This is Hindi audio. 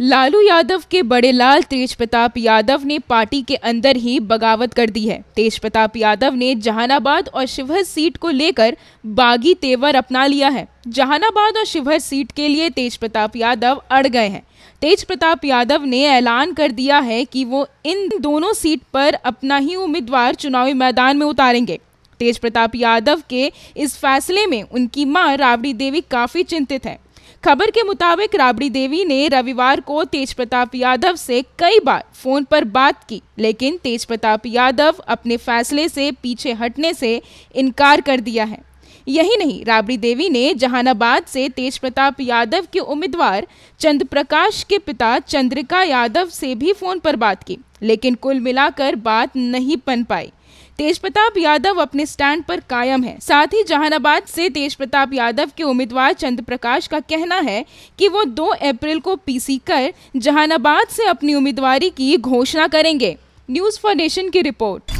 लालू यादव के बड़े लाल तेज प्रताप यादव ने पार्टी के अंदर ही बगावत कर दी है तेज प्रताप यादव ने जहानाबाद और शिवहर सीट को लेकर बागी तेवर अपना लिया है जहानाबाद और शिवहर सीट के लिए तेज प्रताप यादव अड़ गए हैं तेज प्रताप यादव ने ऐलान कर दिया है कि वो इन दोनों सीट पर अपना ही उम्मीदवार चुनावी मैदान में उतारेंगे तेज प्रताप यादव के इस फैसले में उनकी मां राबड़ी देवी काफ़ी चिंतित है खबर के मुताबिक राबड़ी देवी ने रविवार को तेज प्रताप यादव से कई बार फोन पर बात की लेकिन तेज प्रताप यादव अपने फैसले से पीछे हटने से इनकार कर दिया है यही नहीं राबड़ी देवी ने जहानाबाद से तेज प्रताप यादव के उम्मीदवार चंद्र प्रकाश के पिता चंद्रिका यादव से भी फोन पर बात की लेकिन कुल मिलाकर बात नहीं बन पाई तेज प्रताप यादव अपने स्टैंड पर कायम है साथ ही जहानाबाद से तेज प्रताप यादव के उम्मीदवार चंद्र प्रकाश का कहना है कि वो 2 अप्रैल को पीसी कर जहानाबाद से अपनी उम्मीदवारी की घोषणा करेंगे न्यूज फाउंडेशन की रिपोर्ट